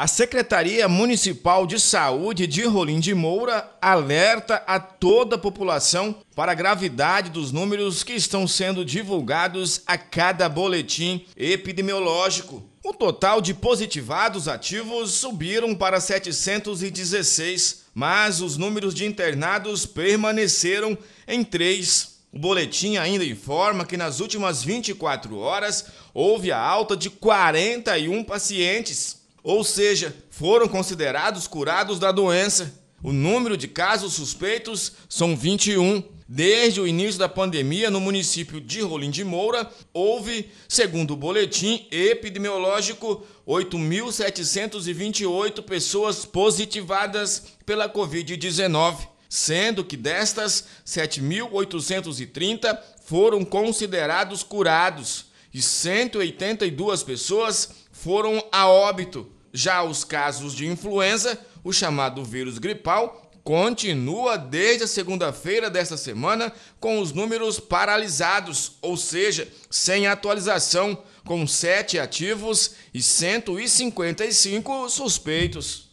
A Secretaria Municipal de Saúde de Rolim de Moura alerta a toda a população para a gravidade dos números que estão sendo divulgados a cada boletim epidemiológico. O total de positivados ativos subiram para 716, mas os números de internados permaneceram em 3. O boletim ainda informa que nas últimas 24 horas houve a alta de 41 pacientes ou seja, foram considerados curados da doença. O número de casos suspeitos são 21. Desde o início da pandemia no município de Rolim de Moura, houve, segundo o boletim epidemiológico, 8.728 pessoas positivadas pela Covid-19, sendo que destas, 7.830 foram considerados curados e 182 pessoas foram a óbito. Já os casos de influenza, o chamado vírus gripal, continua desde a segunda-feira desta semana com os números paralisados, ou seja, sem atualização, com 7 ativos e 155 suspeitos.